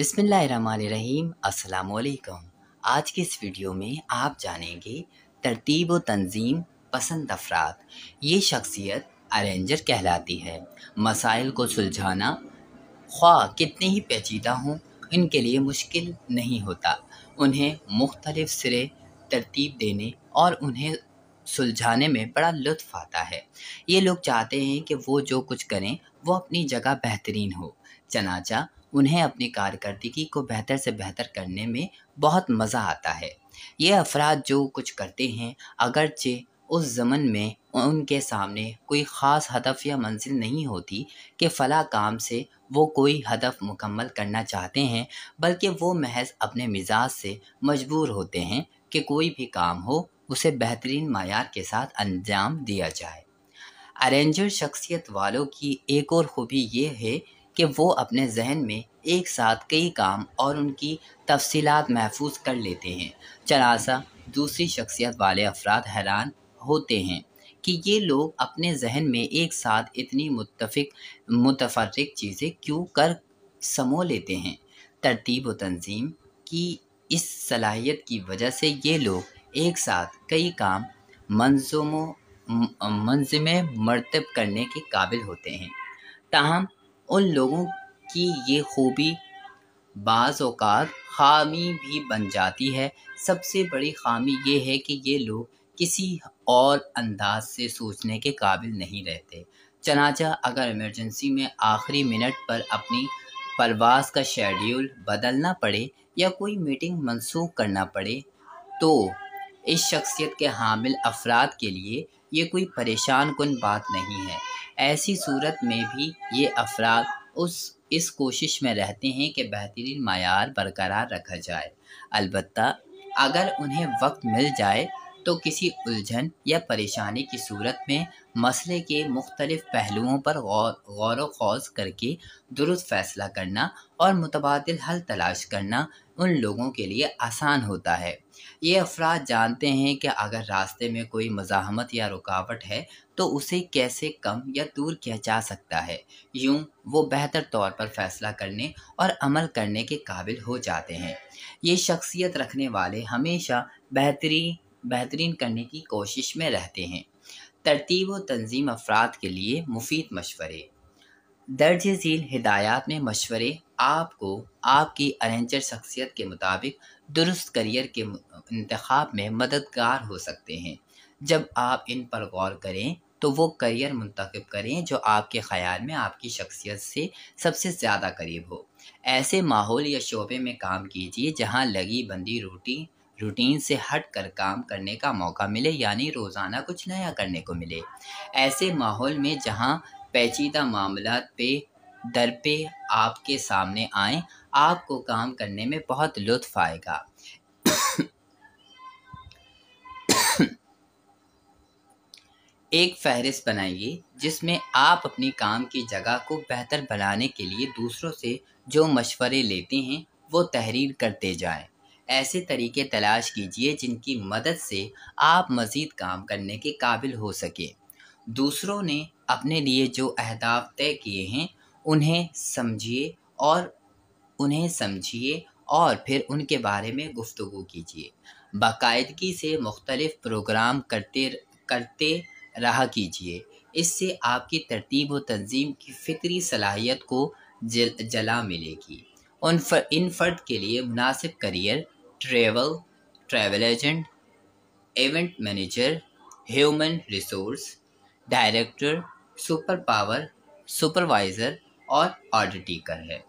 अस्सलाम वालेकुम आज के इस वीडियो में आप जानेंगे तरतीब व तंजीम पसंद अफराद ये शख्सियत अरेंजर कहलाती है मसाइल को सुलझाना ख्वा कितने ही पेचीदा हों इनके लिए मुश्किल नहीं होता उन्हें मुख्तलिफ सिरे तरतीब देने और उन्हें सुलझाने में बड़ा लुत्फ आता है ये लोग चाहते हैं कि वो जो कुछ करें वो अपनी जगह बेहतरीन हो चनाचा उन्हें अपनी कारकर्दगी को बेहतर से बेहतर करने में बहुत मज़ा आता है ये अफराद जो कुछ करते हैं अगरचे उस ज़मन में उनके सामने कोई ख़ास हदफ या मंजिल नहीं होती कि फ़ला काम से वो कोई हदफ मुकम्मल करना चाहते हैं बल्कि वो महज अपने मिजाज से मजबूर होते हैं कि कोई भी काम हो उसे बेहतरीन मैार के साथ अंजाम दिया जाए अरेंजर शख्सियत वालों की एक और खूबी ये है कि वो अपने जहन में एक साथ कई काम और उनकी तफसीलात महफूज कर लेते हैं चरासा दूसरी शख्सियत वाले अफराद हैरान होते हैं कि ये लोग अपने जहन में एक साथ इतनी मुतफिक मुतफरक चीज़ें क्यों कर समो लेते हैं तरतीब व तंजीम की इस सलाहियत की वजह से ये लोग एक साथ कई काम मंजुमों मंजम मरतब करने के काबिल होते हैं ताहम उन लोगों की ये खूबी बाज़ खामी भी बन जाती है सबसे बड़ी खामी ये है कि ये लोग किसी और अंदाज से सोचने के काबिल नहीं रहते चनाचा अगर इमरजेंसी में आखिरी मिनट पर अपनी परवास का शेड्यूल बदलना पड़े या कोई मीटिंग मनसूख करना पड़े तो इस शख्सियत के हामिल अफराद के लिए ये कोई परेशान कन बात नहीं है ऐसी सूरत में भी ये अफराद उस इस कोशिश में रहते हैं कि बेहतरीन मैार बरकरार रखा जाए अलबत् अगर उन्हें वक्त मिल जाए तो किसी उलझन या परेशानी की सूरत में मसले के मुख्तलिफ पहलुओं पर गौर वौज करके दुरुस्त फैसला करना और मुतबाद हल तलाश करना उन लोगों के लिए आसान होता है ये अफराद जानते हैं कि अगर रास्ते में कोई मज़ाहमत या रुकावट है तो उसे कैसे कम या दूर किया जा सकता है यूं वो बेहतर तौर पर फैसला करने और अमल करने के काबिल हो जाते हैं ये शख्सियत रखने वाले हमेशा बेहतरीन बेहतरीन करने की कोशिश में रहते हैं तरतीब व तंजीम अफराद के लिए मुफीद मशवरे दर्ज झील हिदायत में मशवरे आपको आपकी अरेंजर शख्सियत के मुताबिक दुरुस्त करियर के इंतखब में मददगार हो सकते हैं जब आप इन पर गौर करें तो वो करियर मंतखब करें जो आपके ख्याल में आपकी शख्सियत से सबसे ज़्यादा करीब हो ऐसे माहौल या शोबे में काम कीजिए जहाँ लगी बंदी रोटी रूटीन से हट कर काम करने का मौका मिले यानी रोज़ाना कुछ नया करने को मिले ऐसे माहौल में जहाँ पेचीदा मामला पे दर पे आपके सामने आए आपको काम करने में बहुत लुत्फ आएगा एक फहरिस्त बनाइए जिसमें आप अपनी काम की जगह को बेहतर बनाने के लिए दूसरों से जो मशवरे लेते हैं वो तहरीर करते जाएं ऐसे तरीके तलाश कीजिए जिनकी मदद से आप मज़ीद काम करने के काबिल हो सके दूसरों ने अपने लिए जो अहदाफ तय किए हैं उन्हें समझिए और उन्हें समझिए और फिर उनके बारे में गुफ्तु कीजिए बाकायदगी से मुख्तलिफ प्रोग्राम करते करते रहा कीजिए इससे आपकी तरतीब व तंजीम की फ़िक्री सलाहियत को जल, जला मिलेगी उन फर, इन फ़र्द के लिए मुनासिब career travel travel agent event manager human resource director super power supervisor और ऑडिटिकर है